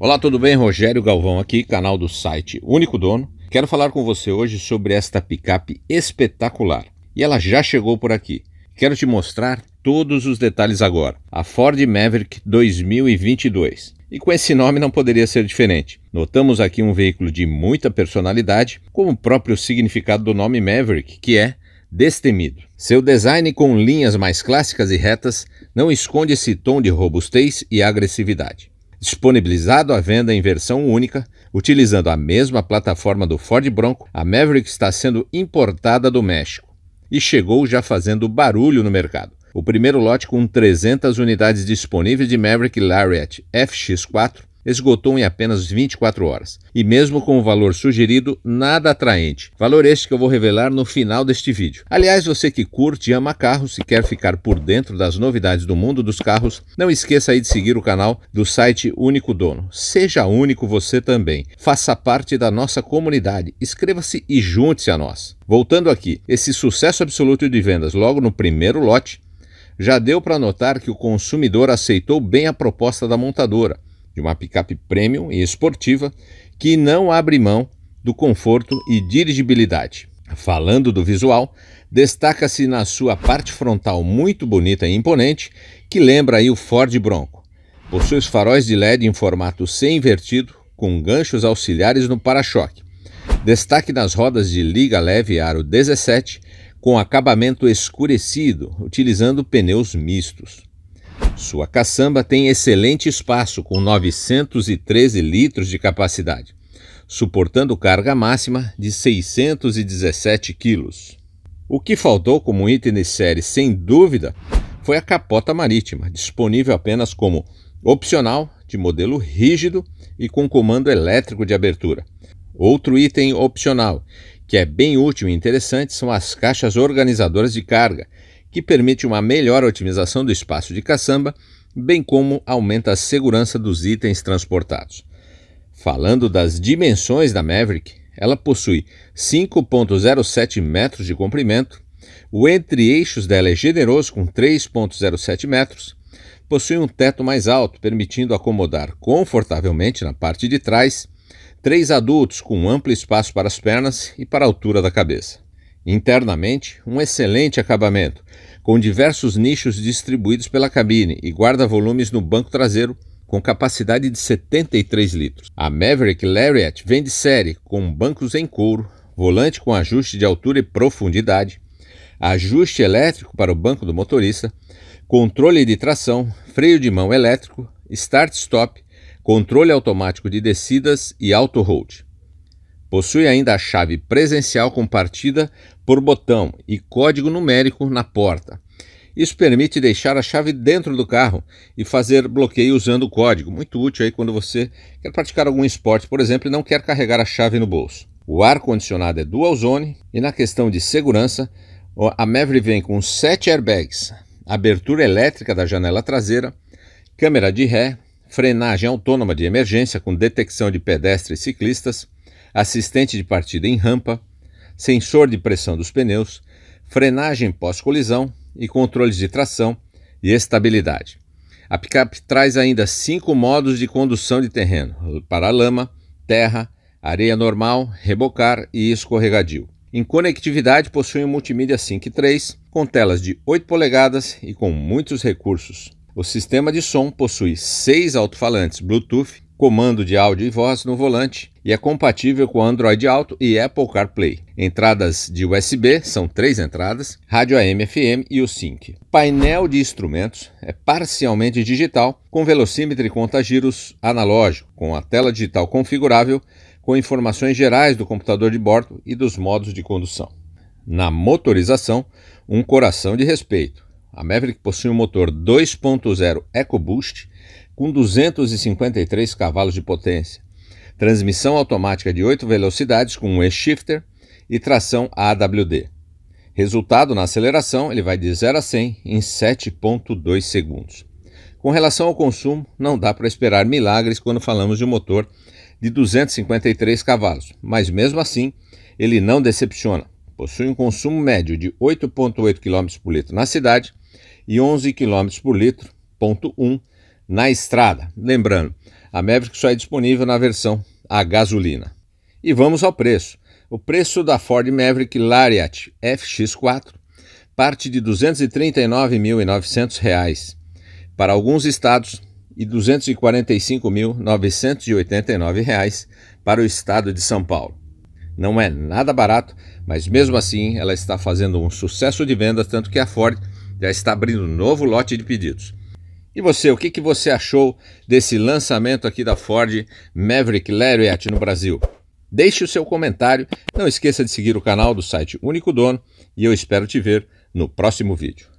Olá, tudo bem? Rogério Galvão aqui, canal do site Único Dono. Quero falar com você hoje sobre esta picape espetacular. E ela já chegou por aqui. Quero te mostrar todos os detalhes agora. A Ford Maverick 2022. E com esse nome não poderia ser diferente. Notamos aqui um veículo de muita personalidade, com o próprio significado do nome Maverick, que é destemido. Seu design com linhas mais clássicas e retas não esconde esse tom de robustez e agressividade disponibilizado à venda em versão única, utilizando a mesma plataforma do Ford Bronco, a Maverick está sendo importada do México e chegou já fazendo barulho no mercado. O primeiro lote com 300 unidades disponíveis de Maverick Lariat FX4 esgotou em apenas 24 horas. E mesmo com o valor sugerido, nada atraente. Valor este que eu vou revelar no final deste vídeo. Aliás, você que curte e ama carros e quer ficar por dentro das novidades do mundo dos carros, não esqueça aí de seguir o canal do site Único Dono. Seja único você também. Faça parte da nossa comunidade. Inscreva-se e junte-se a nós. Voltando aqui, esse sucesso absoluto de vendas logo no primeiro lote já deu para notar que o consumidor aceitou bem a proposta da montadora de uma picape premium e esportiva que não abre mão do conforto e dirigibilidade. Falando do visual, destaca-se na sua parte frontal muito bonita e imponente, que lembra aí o Ford Bronco. Possui os faróis de LED em formato C invertido, com ganchos auxiliares no para-choque. Destaque nas rodas de liga leve aro 17, com acabamento escurecido, utilizando pneus mistos. Sua caçamba tem excelente espaço, com 913 litros de capacidade, suportando carga máxima de 617 quilos. O que faltou como item de série, sem dúvida, foi a capota marítima, disponível apenas como opcional, de modelo rígido e com comando elétrico de abertura. Outro item opcional, que é bem útil e interessante, são as caixas organizadoras de carga, que permite uma melhor otimização do espaço de caçamba, bem como aumenta a segurança dos itens transportados. Falando das dimensões da Maverick, ela possui 5.07 metros de comprimento, o entre-eixos dela é generoso com 3.07 metros, possui um teto mais alto, permitindo acomodar confortavelmente na parte de trás três adultos com amplo espaço para as pernas e para a altura da cabeça. Internamente, um excelente acabamento, com diversos nichos distribuídos pela cabine e guarda-volumes no banco traseiro com capacidade de 73 litros. A Maverick Lariat vem de série com bancos em couro, volante com ajuste de altura e profundidade, ajuste elétrico para o banco do motorista, controle de tração, freio de mão elétrico, start-stop, controle automático de descidas e auto-hold. Possui ainda a chave presencial compartida por botão e código numérico na porta. Isso permite deixar a chave dentro do carro e fazer bloqueio usando o código, muito útil aí quando você quer praticar algum esporte, por exemplo, e não quer carregar a chave no bolso. O ar-condicionado é dual zone e na questão de segurança, a Maverick vem com 7 airbags, abertura elétrica da janela traseira, câmera de ré, frenagem autônoma de emergência com detecção de pedestres e ciclistas, assistente de partida em rampa, sensor de pressão dos pneus, frenagem pós-colisão e controles de tração e estabilidade. A picape traz ainda cinco modos de condução de terreno: para lama, terra, areia normal, rebocar e escorregadio. Em conectividade, possui um multimídia Sync 3 com telas de 8 polegadas e com muitos recursos. O sistema de som possui seis alto-falantes Bluetooth comando de áudio e voz no volante e é compatível com Android Auto e Apple CarPlay. Entradas de USB, são três entradas, rádio AM, FM e o sync. Painel de instrumentos é parcialmente digital, com velocímetro e conta-giros analógico, com a tela digital configurável, com informações gerais do computador de bordo e dos modos de condução. Na motorização, um coração de respeito a Maverick possui um motor 2.0 EcoBoost com 253 cavalos de potência, transmissão automática de 8 velocidades com um e-shifter e tração AWD. Resultado na aceleração, ele vai de 0 a 100 em 7.2 segundos. Com relação ao consumo, não dá para esperar milagres quando falamos de um motor de 253 cavalos, mas mesmo assim, ele não decepciona. Possui um consumo médio de 8.8 km por litro na cidade e 11 km por litro, ponto 1, na estrada. Lembrando, a Maverick só é disponível na versão a gasolina. E vamos ao preço. O preço da Ford Maverick Lariat FX4 parte de R$ 239.900 para alguns estados e R$ 245.989 para o estado de São Paulo. Não é nada barato, mas mesmo assim ela está fazendo um sucesso de vendas, tanto que a Ford já está abrindo um novo lote de pedidos. E você, o que, que você achou desse lançamento aqui da Ford Maverick Lariat no Brasil? Deixe o seu comentário, não esqueça de seguir o canal do site Único Dono e eu espero te ver no próximo vídeo.